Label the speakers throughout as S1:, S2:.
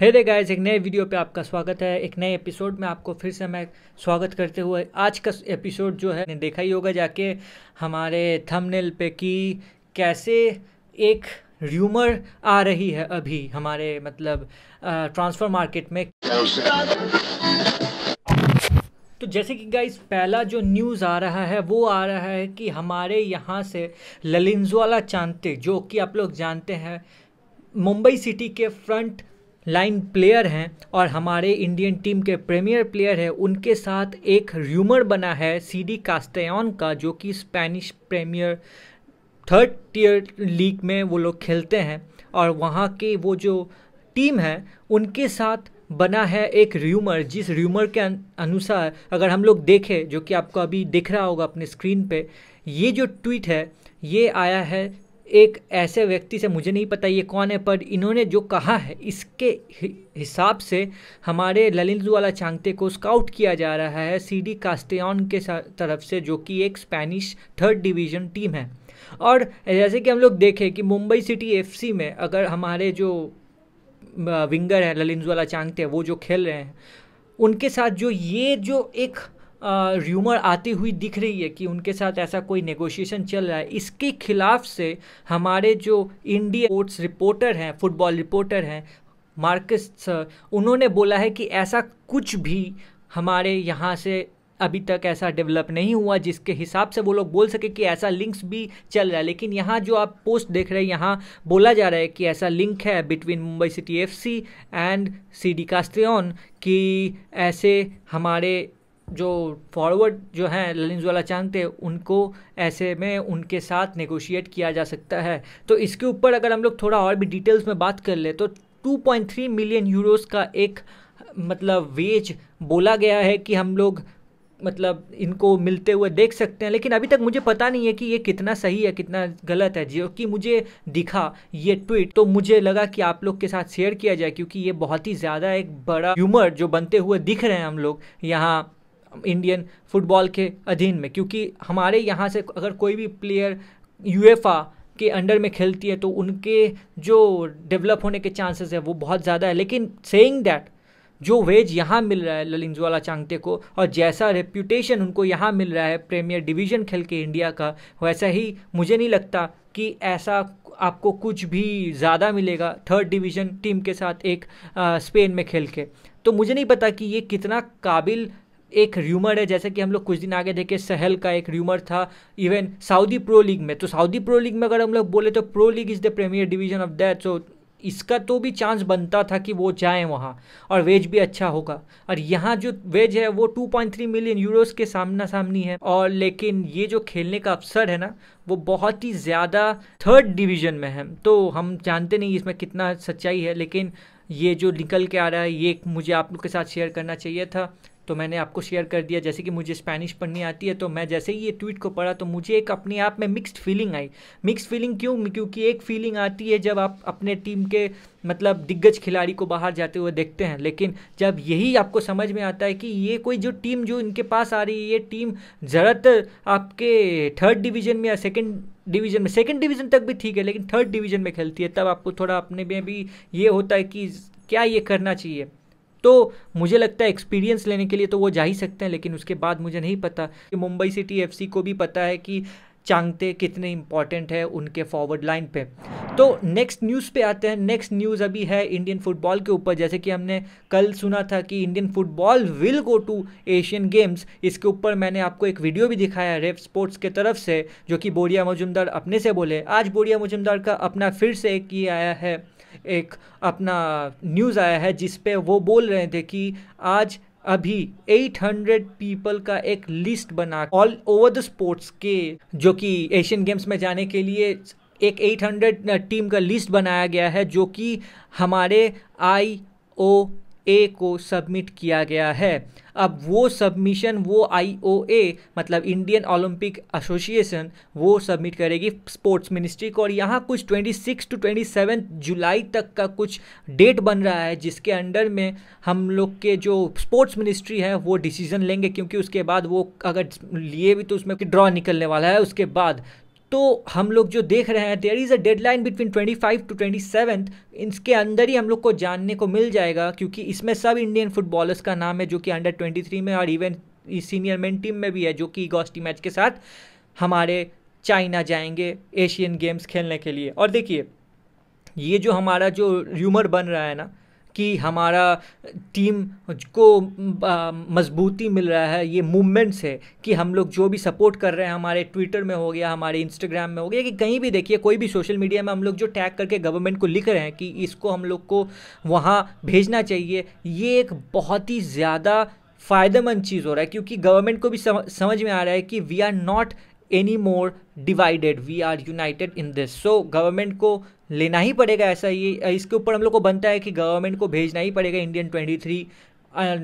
S1: हे दे guys एक नए video पे आपका स्वागत है एक नए एपिसोड में आपको फिर से मैं स्वागत करते हुए आज का एपिसोड जो है देखा ही होगा जाके हमारे थंबनेल पे कि कैसे एक र्यूमर आ रही है अभी हमारे मतलब ट्रांसफ़र मार्केट में तो जैसे कि गाइस पहला जो न्यूज़ आ रहा है वो आ रहा है कि हमारे यहाँ से ललिंजवाला चांते जो कि आप लोग जानते हैं मुंबई सिटी के फ्रंट लाइन प्लेयर हैं और हमारे इंडियन टीम के प्रीमियर प्लेयर हैं उनके साथ एक र्यूमर बना है सी डी कास्टेन का जो कि Spanish premier third tier league में वो लोग खेलते हैं और वहाँ के वो जो टीम है उनके साथ बना है एक र्यूमर जिस र्यूमर के अनुसार अगर हम लोग देखें जो कि आपको अभी दिख रहा होगा अपने स्क्रीन पे ये जो ट्वीट है ये आया है एक ऐसे व्यक्ति से मुझे नहीं पता ये कौन है पर इन्होंने जो कहा है इसके हिसाब से हमारे ललित वाला चांगते को स्काउट किया जा रहा है सी डी कास्टेन के तरफ से जो कि एक स्पेनिश थर्ड डिवीज़न टीम है और जैसे कि हम लोग देखें कि मुंबई सिटी एफसी में अगर हमारे जो विंगर हैं ललित वाला चांगते वो जो खेल रहे हैं उनके साथ जो ये जो एक र्यूमर आती हुई दिख रही है कि उनके साथ ऐसा कोई नेगोशिएशन चल रहा है इसके खिलाफ से हमारे जो इंडिया स्पोर्ट्स रिपोर्टर हैं फुटबॉल रिपोर्टर हैं मार्कस सर उन्होंने बोला है कि ऐसा कुछ भी हमारे यहाँ से अभी तक ऐसा डेवलप नहीं हुआ जिसके हिसाब से वो लोग बोल सके कि ऐसा लिंक्स भी चल रहा है लेकिन यहाँ जो आप पोस्ट देख रहे हैं यहाँ बोला जा रहा है कि ऐसा लिंक है between Mumbai City FC and C D कास्ट्रियन कि ऐसे हमारे जो फॉरवर्ड जो हैं ललिन ज्वाला थे उनको ऐसे में उनके साथ नेगोशिएट किया जा सकता है तो इसके ऊपर अगर हम लोग थोड़ा और भी डिटेल्स में बात कर ले तो 2.3 मिलियन यूरोस का एक मतलब वेज बोला गया है कि हम लोग मतलब इनको मिलते हुए देख सकते हैं लेकिन अभी तक मुझे पता नहीं है कि ये कितना सही है कितना गलत है जो कि मुझे दिखा ये ट्वीट तो मुझे लगा कि आप लोग के साथ शेयर किया जाए क्योंकि ये बहुत ही ज़्यादा एक बड़ा ह्यूमर जो बनते हुए दिख रहे हैं हम लोग यहाँ इंडियन फुटबॉल के अधीन में क्योंकि हमारे यहाँ से अगर कोई भी प्लेयर यूएफा के अंडर में खेलती है तो उनके जो डेवलप होने के चांसेस है वो बहुत ज़्यादा है लेकिन सेइंग दैट जो वेज यहाँ मिल रहा है ज्वाला चांगते को और जैसा रेप्यूटेशन उनको यहाँ मिल रहा है प्रीमियर डिवीजन खेल के इंडिया का वैसा ही मुझे नहीं लगता कि ऐसा आपको कुछ भी ज़्यादा मिलेगा थर्ड डिवीज़न टीम के साथ एक आ, स्पेन में खेल के तो मुझे नहीं पता कि ये कितना काबिल एक र्यूमर है जैसे कि हम लोग कुछ दिन आगे देखे सहल का एक र्यूमर था इवन सऊदी प्रो लीग में तो सऊदी प्रो लीग में अगर हम लोग बोले तो pro league is the premier division of that so इसका तो भी चांस बनता था कि वो जाएँ वहाँ और वेज भी अच्छा होगा और यहाँ जो वेज है वो 2.3 मिलियन यूरोस के सामना सामनी है और लेकिन ये जो खेलने का अवसर है ना वो बहुत ही ज़्यादा थर्ड डिवीज़न में है तो हम जानते नहीं इसमें कितना सच्चाई है लेकिन ये जो निकल के आ रहा है ये मुझे आप लोग के साथ शेयर करना चाहिए था तो मैंने आपको शेयर कर दिया जैसे कि मुझे स्पेनिश पढ़नी आती है तो मैं जैसे ही ये ट्वीट को पढ़ा तो मुझे एक अपने आप में mixed feeling I mixed feeling क्यों क्योंकि एक फीलिंग आती है जब आप अपने टीम के मतलब दिग्गज खिलाड़ी को बाहर जाते हुए देखते हैं लेकिन जब यही आपको समझ में आता है कि ये कोई जो टीम जो इनके पास आ रही है ये टीम ज़्यादातर आपके थर्ड डिवीजन में या सेकेंड डिवीजन में सेकेंड डिवीजन तक भी ठीक है लेकिन थर्ड डिवीजन में खेलती है तब आपको थोड़ा अपने में भी ये होता है कि क्या ये करना चाहिए तो मुझे लगता है एक्सपीरियंस लेने के लिए तो वो जा ही सकते हैं लेकिन उसके बाद मुझे नहीं पता कि मुंबई सिटी एफ को भी पता है कि चांगते कितने इंपॉर्टेंट है उनके फॉरवर्ड लाइन पे तो नेक्स्ट न्यूज़ पे आते हैं नेक्स्ट न्यूज़ अभी है इंडियन फुटबॉल के ऊपर जैसे कि हमने कल सुना था कि Indian football will go to Asian Games इसके ऊपर मैंने आपको एक वीडियो भी दिखाया रेफ स्पोर्ट्स के तरफ से जो कि बोरिया मजुमदार अपने से बोले आज बोरिया मजुमदार का अपना फिर से एक ये आया है एक अपना न्यूज़ आया है जिस पे वो बोल रहे थे कि आज अभी 800 पीपल का एक लिस्ट बना ऑल ओवर द स्पोर्ट्स के जो कि एशियन गेम्स में जाने के लिए एक 800 टीम का लिस्ट बनाया गया है जो कि हमारे आई ओ ए को सबमिट किया गया है अब वो सबमिशन वो आई ओ ए मतलब इंडियन ओलंपिक एसोसिएशन वो सबमिट करेगी स्पोर्ट्स मिनिस्ट्री को और यहाँ कुछ 26 टू 27 जुलाई तक का कुछ डेट बन रहा है जिसके अंडर में हम लोग के जो स्पोर्ट्स मिनिस्ट्री है वो डिसीजन लेंगे क्योंकि उसके बाद वो अगर लिए भी तो उसमें ड्रॉ निकलने वाला है उसके बाद तो हम लोग जो देख रहे हैं there is a deadline between twenty five to twenty seven इसके अंदर ही हम लोग को जानने को मिल जाएगा क्योंकि इसमें सब इंडियन फुटबॉलर्स का नाम है जो कि अंडर ट्वेंटी थ्री में और इवन सीनियर मेन टीम में भी है जो कि गोस्टी मैच के साथ हमारे चाइना जाएंगे एशियन गेम्स खेलने के लिए और देखिए ये जो हमारा जो र्यूमर बन रहा है ना कि हमारा टीम को मजबूती मिल रहा है ये मूवमेंट्स है कि हम लोग जो भी सपोर्ट कर रहे हैं हमारे ट्विटर में हो गया हमारे इंस्टाग्राम में हो गया कि कहीं भी देखिए कोई भी सोशल मीडिया में हम लोग जो टैग करके गवर्नमेंट को लिख रहे हैं कि इसको हम लोग को वहाँ भेजना चाहिए ये एक बहुत ही ज़्यादा फ़ायदेमंद चीज़ हो रहा है क्योंकि गवर्नमेंट को भी समझ में आ रहा है कि we are not any more divided we are united in this so government को लेना ही पड़ेगा ऐसा ये इसके ऊपर हम लोग को बनता है कि गवर्नमेंट को भेजना ही पड़ेगा Indian twenty three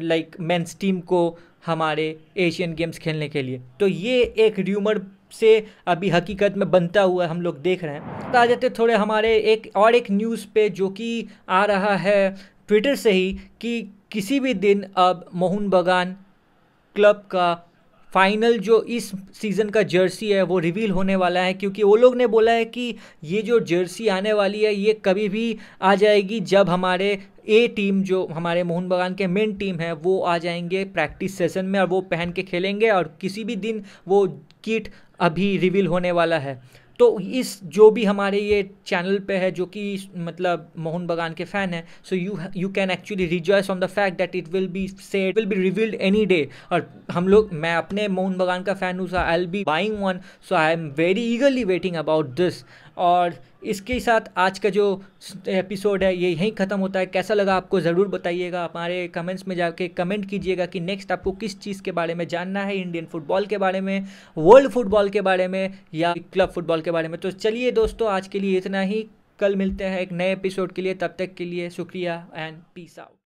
S1: like men's team को हमारे एशियन गेम्स खेलने के लिए तो ये एक र्यूमर से अभी हकीकत में बनता हुआ हम लोग देख रहे हैं तो आ जाते थोड़े हमारे एक और एक न्यूज़ पे जो कि आ रहा है ट्विटर से ही कि किसी भी दिन अब मोहन बगान क्लब का फाइनल जो इस सीज़न का जर्सी है वो रिवील होने वाला है क्योंकि वो लोग ने बोला है कि ये जो जर्सी आने वाली है ये कभी भी आ जाएगी जब हमारे ए टीम जो हमारे मोहन बगान के मेन टीम है वो आ जाएंगे प्रैक्टिस सेशन में और वो पहन के खेलेंगे और किसी भी दिन वो किट अभी रिवील होने वाला है तो इस जो भी हमारे ये चैनल पे है जो कि मतलब मोहन बगान के फ़ैन है so you you can actually rejoice on the fact that it will be say it will be revealed any day और हम लोग मैं अपने मोहन बगान का फ़ैन हूँ so I'll be buying one so I am very eagerly waiting about this और इसके साथ आज का जो एपिसोड है ये यहीं ख़त्म होता है कैसा लगा आपको ज़रूर बताइएगा हमारे कमेंट्स में जाके कमेंट कीजिएगा कि नेक्स्ट आपको किस चीज़ के बारे में जानना है इंडियन फुटबॉल के बारे में वर्ल्ड फुटबॉल फुटबॉल के बारे में या क्लब फुटबॉल के बारे में तो चलिए दोस्तों आज के लिए इतना ही कल मिलते हैं एक नए एपिसोड के लिए तब तक के लिए शुक्रिया एंड पीस आउट